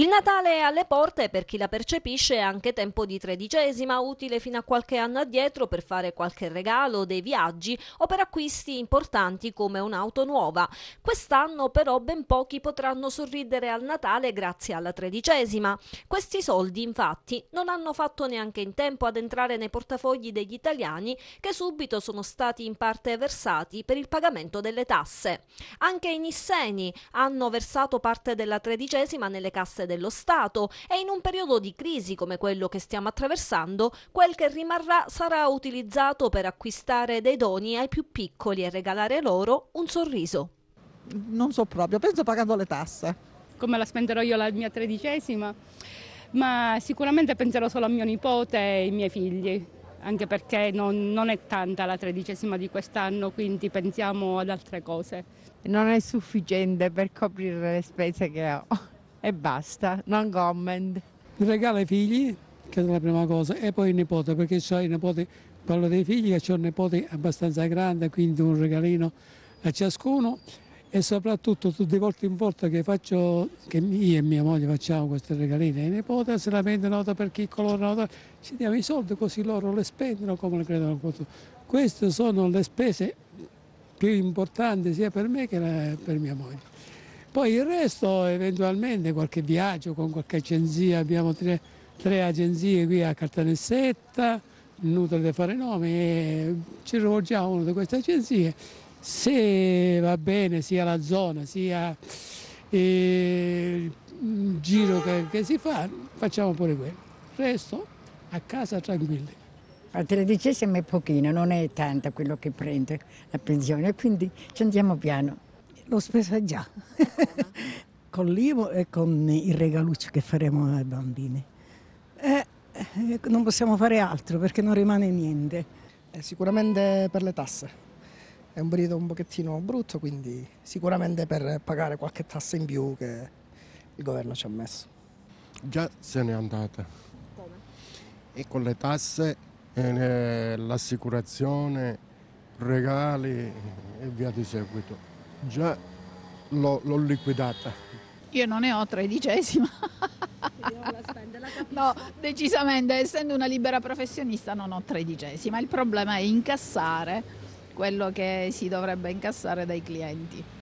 Il Natale è alle porte per chi la percepisce è anche tempo di tredicesima, utile fino a qualche anno addietro per fare qualche regalo, dei viaggi o per acquisti importanti come un'auto nuova. Quest'anno però ben pochi potranno sorridere al Natale grazie alla tredicesima. Questi soldi infatti non hanno fatto neanche in tempo ad entrare nei portafogli degli italiani che subito sono stati in parte versati per il pagamento delle tasse. Anche i Nisseni hanno versato parte della tredicesima nelle casse dello Stato e in un periodo di crisi come quello che stiamo attraversando, quel che rimarrà sarà utilizzato per acquistare dei doni ai più piccoli e regalare loro un sorriso. Non so proprio, penso pagando le tasse. Come la spenderò io la mia tredicesima? Ma sicuramente penserò solo a mio nipote e ai miei figli, anche perché non, non è tanta la tredicesima di quest'anno, quindi pensiamo ad altre cose. Non è sufficiente per coprire le spese che ho e basta, non comment. Un regalo ai figli, che è la prima cosa, e poi il nipote, perché ho il nipote, parlo dei figli, che ho un nipote abbastanza grande, quindi un regalino a ciascuno e soprattutto tutte le volte in volta che faccio, che io e mia moglie facciamo queste regaline ai nipoti, se la vendono per chi colore ci diamo i soldi così loro le spendono come le credono. Queste sono le spese più importanti sia per me che per mia moglie. Poi il resto eventualmente qualche viaggio con qualche agenzia, abbiamo tre, tre agenzie qui a Caltanissetta, inutile di fare nomi, e ci rivolgiamo a una di queste agenzie. Se va bene sia la zona sia eh, il giro che, che si fa, facciamo pure quello. Il Resto a casa tranquilli. La tredicesima è pochino, non è tanta quello che prende la pensione, quindi ci andiamo piano. L'ho spesa già, con l'IVO e con il regaluccio che faremo ai bambini. Eh, eh, non possiamo fare altro perché non rimane niente. Eh, sicuramente per le tasse. È un periodo un pochettino brutto, quindi sicuramente per pagare qualche tassa in più che il governo ci ha messo. Già se n'è andata. Come? E con le tasse, eh, l'assicurazione, regali e via di seguito già l'ho liquidata. Io non ne ho tredicesima. no, decisamente, essendo una libera professionista non ho tredicesima. Il problema è incassare quello che si dovrebbe incassare dai clienti.